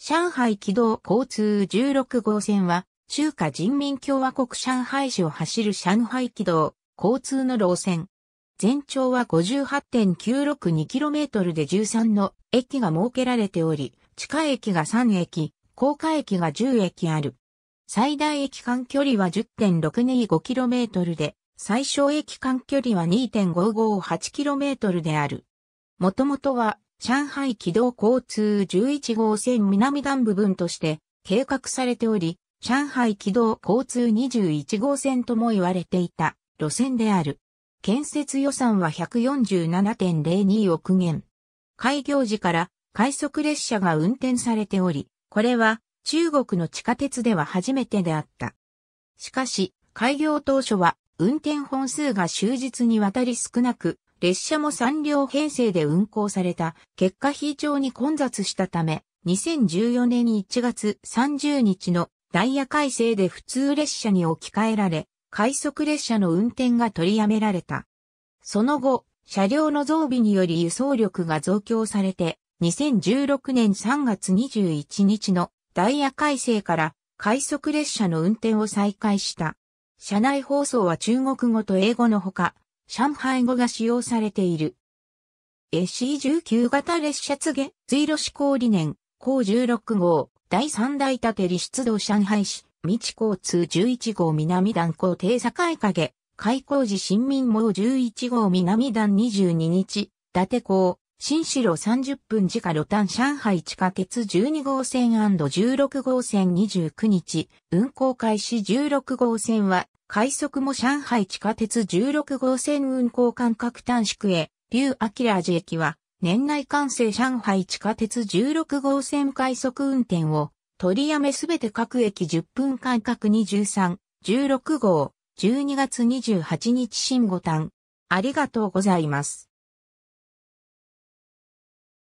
上海軌道交通16号線は、中華人民共和国上海市を走る上海軌道交通の路線。全長は 58.962km で13の駅が設けられており、地下駅が3駅、高架駅が10駅ある。最大駅間距離は 10.625km で、最小駅間距離は 2.558km である。もともとは上海軌道交通11号線南段部分として計画されており、上海軌道交通21号線とも言われていた路線である。建設予算は147.02億元。開業時から快速列車が運転されており、これは中国の地下鉄では初めてであった。しかし、開業当初は運転本数が終日にわたり少なく、列車も3両編成で運行された結果非常に混雑したため、2014年1月30日のダイヤ改正で普通列車に置き換えられ、快速列車の運転が取りやめられた。その後、車両の増備により輸送力が増強されて、2016年3月21日のダイヤ改正から快速列車の運転を再開した。車内放送は中国語と英語のほか、上海語が使用されている。SC19 型列車告げ、随路志行理念、高16号、第3代建利立出動上海市、道交通11号南段校停境影、開港時新民網11号南段22日、伊達港、新城30分時下路端上海地下鉄12号線 &16 号線29日、運行開始16号線は快速も上海地下鉄16号線運行間隔短縮へ、劉明寺駅は、年内完成上海地下鉄16号線快速運転を、取りやめすべて各駅10分間隔23、16号、12月28日新五端。ありがとうございます。